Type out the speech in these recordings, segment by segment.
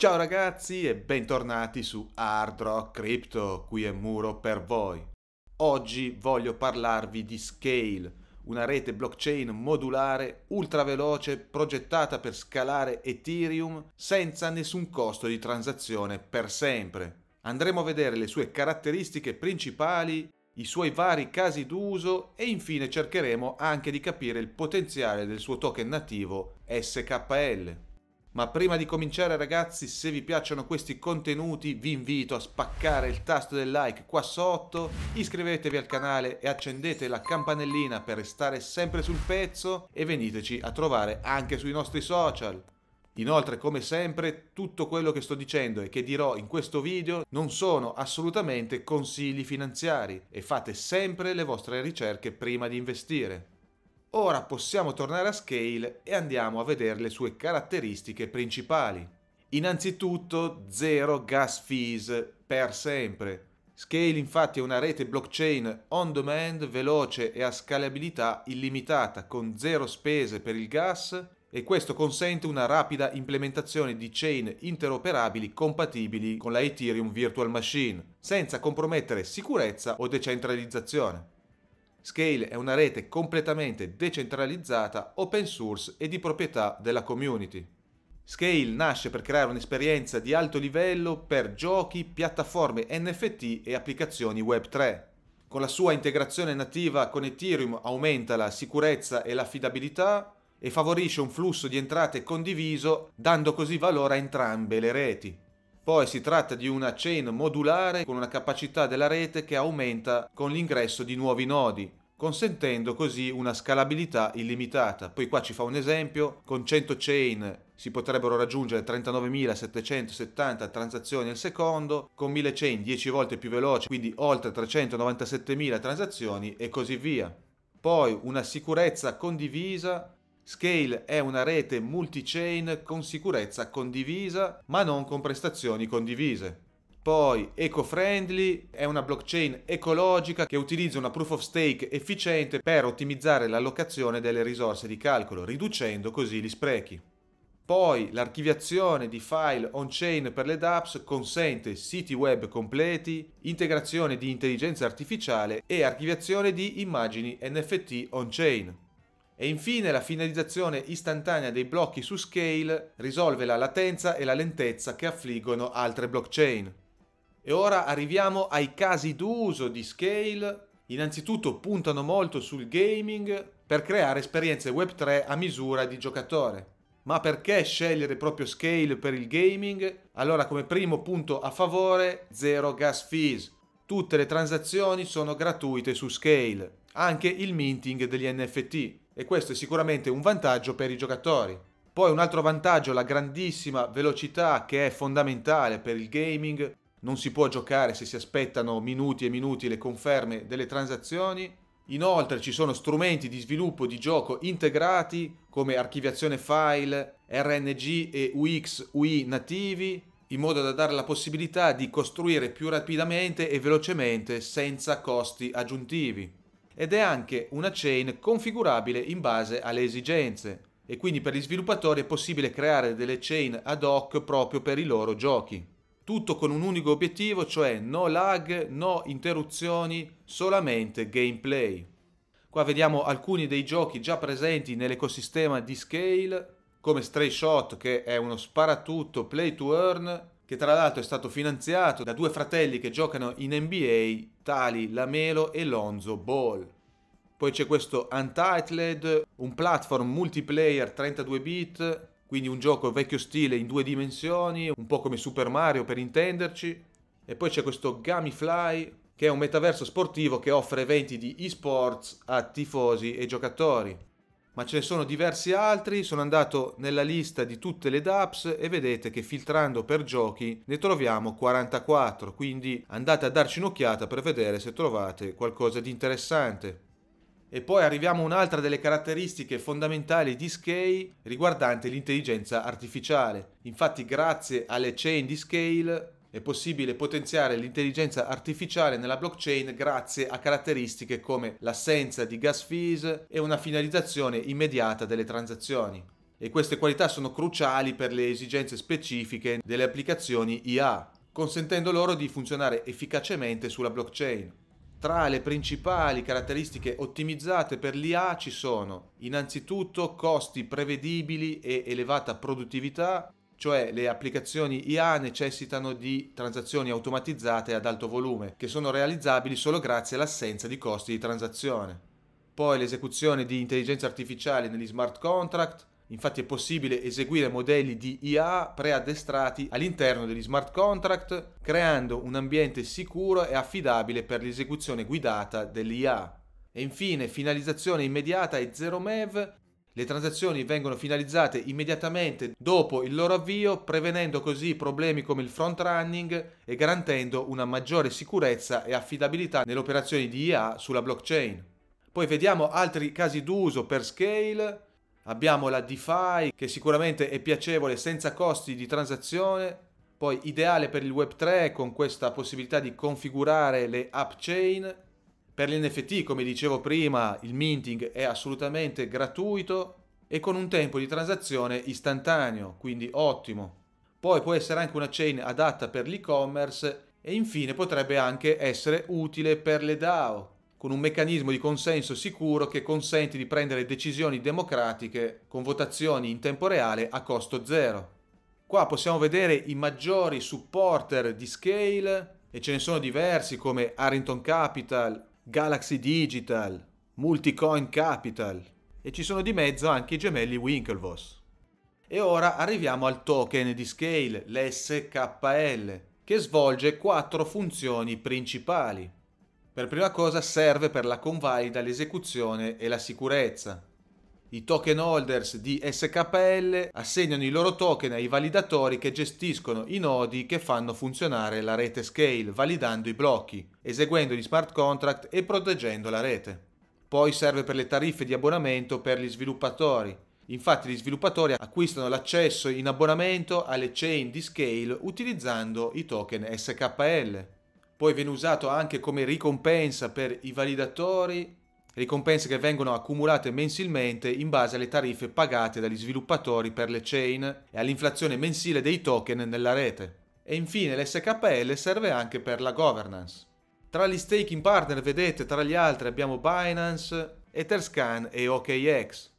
Ciao ragazzi e bentornati su Hard Rock Crypto, qui è Muro per voi. Oggi voglio parlarvi di Scale, una rete blockchain modulare ultraveloce progettata per scalare Ethereum senza nessun costo di transazione per sempre. Andremo a vedere le sue caratteristiche principali, i suoi vari casi d'uso e infine cercheremo anche di capire il potenziale del suo token nativo SKL. Ma prima di cominciare ragazzi, se vi piacciono questi contenuti vi invito a spaccare il tasto del like qua sotto, iscrivetevi al canale e accendete la campanellina per restare sempre sul pezzo e veniteci a trovare anche sui nostri social. Inoltre, come sempre, tutto quello che sto dicendo e che dirò in questo video non sono assolutamente consigli finanziari e fate sempre le vostre ricerche prima di investire. Ora possiamo tornare a Scale e andiamo a vedere le sue caratteristiche principali. Innanzitutto zero gas fees per sempre. Scale infatti è una rete blockchain on demand veloce e a scalabilità illimitata con zero spese per il gas e questo consente una rapida implementazione di chain interoperabili compatibili con la Ethereum Virtual Machine, senza compromettere sicurezza o decentralizzazione. Scale è una rete completamente decentralizzata, open source e di proprietà della community. Scale nasce per creare un'esperienza di alto livello per giochi, piattaforme NFT e applicazioni Web3. Con la sua integrazione nativa con Ethereum aumenta la sicurezza e l'affidabilità e favorisce un flusso di entrate condiviso, dando così valore a entrambe le reti. Poi si tratta di una chain modulare con una capacità della rete che aumenta con l'ingresso di nuovi nodi, consentendo così una scalabilità illimitata. Poi qua ci fa un esempio, con 100 chain si potrebbero raggiungere 39.770 transazioni al secondo, con 1000 chain 10 volte più veloce, quindi oltre 397.000 transazioni e così via. Poi una sicurezza condivisa Scale è una rete multi-chain con sicurezza condivisa, ma non con prestazioni condivise. Poi Eco-Friendly è una blockchain ecologica che utilizza una proof of stake efficiente per ottimizzare l'allocazione delle risorse di calcolo, riducendo così gli sprechi. Poi l'archiviazione di file on-chain per le dApps consente siti web completi, integrazione di intelligenza artificiale e archiviazione di immagini NFT on-chain. E infine la finalizzazione istantanea dei blocchi su scale risolve la latenza e la lentezza che affliggono altre blockchain. E ora arriviamo ai casi d'uso di scale. Innanzitutto puntano molto sul gaming per creare esperienze Web3 a misura di giocatore. Ma perché scegliere proprio Scale per il gaming? Allora come primo punto a favore, zero gas fees. Tutte le transazioni sono gratuite su Scale, anche il minting degli NFT e questo è sicuramente un vantaggio per i giocatori. Poi un altro vantaggio, la grandissima velocità che è fondamentale per il gaming, non si può giocare se si aspettano minuti e minuti le conferme delle transazioni. Inoltre ci sono strumenti di sviluppo di gioco integrati come archiviazione file, RNG e UX UI nativi, in modo da dare la possibilità di costruire più rapidamente e velocemente senza costi aggiuntivi ed è anche una chain configurabile in base alle esigenze e quindi per gli sviluppatori è possibile creare delle chain ad hoc proprio per i loro giochi. Tutto con un unico obiettivo, cioè no lag, no interruzioni, solamente gameplay. Qua vediamo alcuni dei giochi già presenti nell'ecosistema di Scale, come Stray Shot che è uno sparatutto play to earn che tra l'altro è stato finanziato da due fratelli che giocano in NBA, tali Lamelo e Lonzo Ball. Poi c'è questo Untitled, un platform multiplayer 32 bit, quindi un gioco vecchio stile in due dimensioni, un po' come Super Mario per intenderci. E poi c'è questo Gamifly, che è un metaverso sportivo che offre eventi di esports a tifosi e giocatori ma ce ne sono diversi altri, sono andato nella lista di tutte le DAPS e vedete che filtrando per giochi ne troviamo 44, quindi andate a darci un'occhiata per vedere se trovate qualcosa di interessante. E poi arriviamo a un'altra delle caratteristiche fondamentali di Scale riguardante l'intelligenza artificiale. Infatti grazie alle chain di Scale è possibile potenziare l'intelligenza artificiale nella blockchain grazie a caratteristiche come l'assenza di gas fees e una finalizzazione immediata delle transazioni. E queste qualità sono cruciali per le esigenze specifiche delle applicazioni IA, consentendo loro di funzionare efficacemente sulla blockchain. Tra le principali caratteristiche ottimizzate per l'IA ci sono innanzitutto costi prevedibili e elevata produttività, cioè le applicazioni IA necessitano di transazioni automatizzate ad alto volume, che sono realizzabili solo grazie all'assenza di costi di transazione. Poi l'esecuzione di intelligenza artificiale negli smart contract, infatti è possibile eseguire modelli di IA preaddestrati all'interno degli smart contract, creando un ambiente sicuro e affidabile per l'esecuzione guidata dell'IA. E infine finalizzazione immediata e zero MEV le transazioni vengono finalizzate immediatamente dopo il loro avvio, prevenendo così problemi come il front running e garantendo una maggiore sicurezza e affidabilità nelle operazioni di IA sulla blockchain. Poi vediamo altri casi d'uso per Scale, abbiamo la DeFi che sicuramente è piacevole senza costi di transazione, poi ideale per il Web3 con questa possibilità di configurare le app chain per l'NFT, come dicevo prima, il minting è assolutamente gratuito e con un tempo di transazione istantaneo, quindi ottimo. Poi può essere anche una chain adatta per l'e-commerce e infine potrebbe anche essere utile per le DAO, con un meccanismo di consenso sicuro che consente di prendere decisioni democratiche con votazioni in tempo reale a costo zero. Qua possiamo vedere i maggiori supporter di Scale e ce ne sono diversi come Arrington Capital, Galaxy Digital, Multicoin Capital e ci sono di mezzo anche i gemelli Winklevoss. E ora arriviamo al token di Scale, l'SKL, che svolge quattro funzioni principali. Per prima cosa serve per la convalida, l'esecuzione e la sicurezza. I token holders di SKL assegnano i loro token ai validatori che gestiscono i nodi che fanno funzionare la rete Scale, validando i blocchi, eseguendo gli smart contract e proteggendo la rete. Poi serve per le tariffe di abbonamento per gli sviluppatori. Infatti gli sviluppatori acquistano l'accesso in abbonamento alle chain di Scale utilizzando i token SKL. Poi viene usato anche come ricompensa per i validatori ricompense che vengono accumulate mensilmente in base alle tariffe pagate dagli sviluppatori per le chain e all'inflazione mensile dei token nella rete. E infine l'SKL serve anche per la governance. Tra gli staking partner vedete tra gli altri abbiamo Binance, Etherscan e OKX.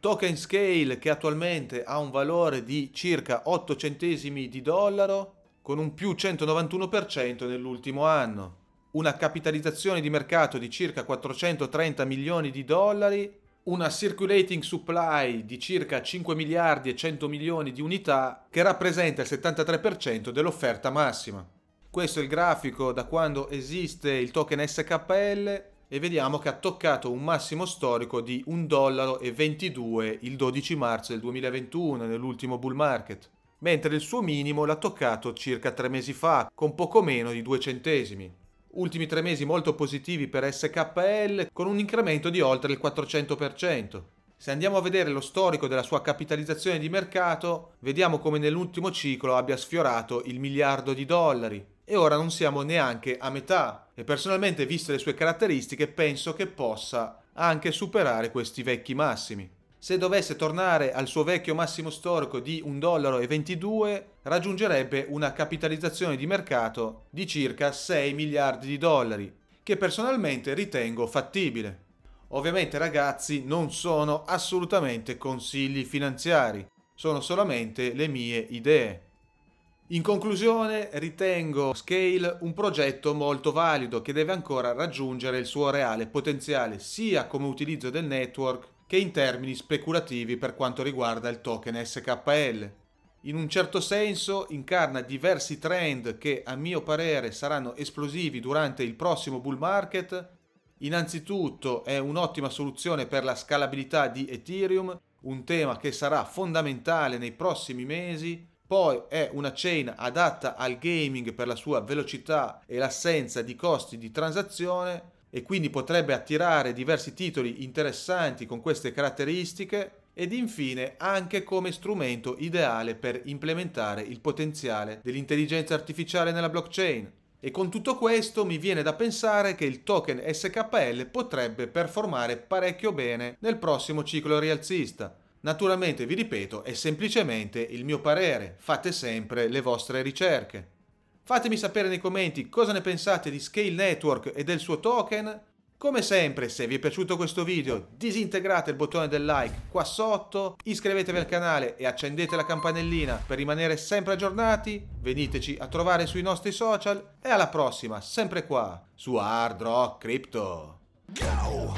Token Scale che attualmente ha un valore di circa 8 centesimi di dollaro con un più 191% nell'ultimo anno una capitalizzazione di mercato di circa 430 milioni di dollari, una circulating supply di circa 5 miliardi e 100 milioni di unità che rappresenta il 73% dell'offerta massima. Questo è il grafico da quando esiste il token SKL e vediamo che ha toccato un massimo storico di 1,22 dollaro il 12 marzo del 2021 nell'ultimo bull market, mentre il suo minimo l'ha toccato circa tre mesi fa con poco meno di 2 centesimi ultimi tre mesi molto positivi per SKL con un incremento di oltre il 400%. Se andiamo a vedere lo storico della sua capitalizzazione di mercato, vediamo come nell'ultimo ciclo abbia sfiorato il miliardo di dollari e ora non siamo neanche a metà e personalmente viste le sue caratteristiche penso che possa anche superare questi vecchi massimi se dovesse tornare al suo vecchio massimo storico di 1,22 dollari, raggiungerebbe una capitalizzazione di mercato di circa 6 miliardi di dollari, che personalmente ritengo fattibile. Ovviamente ragazzi non sono assolutamente consigli finanziari, sono solamente le mie idee. In conclusione ritengo Scale un progetto molto valido che deve ancora raggiungere il suo reale potenziale sia come utilizzo del network che in termini speculativi per quanto riguarda il token SKL. In un certo senso incarna diversi trend che a mio parere saranno esplosivi durante il prossimo bull market. Innanzitutto è un'ottima soluzione per la scalabilità di Ethereum, un tema che sarà fondamentale nei prossimi mesi. Poi è una chain adatta al gaming per la sua velocità e l'assenza di costi di transazione e quindi potrebbe attirare diversi titoli interessanti con queste caratteristiche ed infine anche come strumento ideale per implementare il potenziale dell'intelligenza artificiale nella blockchain. E con tutto questo mi viene da pensare che il token SKL potrebbe performare parecchio bene nel prossimo ciclo rialzista. Naturalmente, vi ripeto, è semplicemente il mio parere, fate sempre le vostre ricerche. Fatemi sapere nei commenti cosa ne pensate di Scale Network e del suo token. Come sempre, se vi è piaciuto questo video, disintegrate il bottone del like qua sotto, iscrivetevi al canale e accendete la campanellina per rimanere sempre aggiornati, veniteci a trovare sui nostri social e alla prossima, sempre qua, su Hard Rock Crypto. Go!